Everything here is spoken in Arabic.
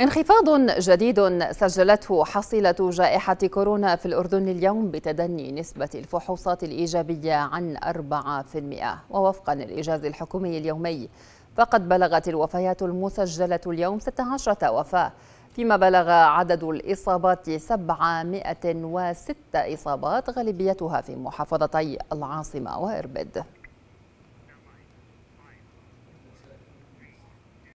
انخفاض جديد سجلته حصيلة جائحة كورونا في الأردن اليوم بتدني نسبة الفحوصات الإيجابية عن 4% ووفقا للإجاز الحكومي اليومي فقد بلغت الوفيات المسجلة اليوم 16 وفاة فيما بلغ عدد الإصابات 706 إصابات غالبيتها في محافظتي العاصمة وإربد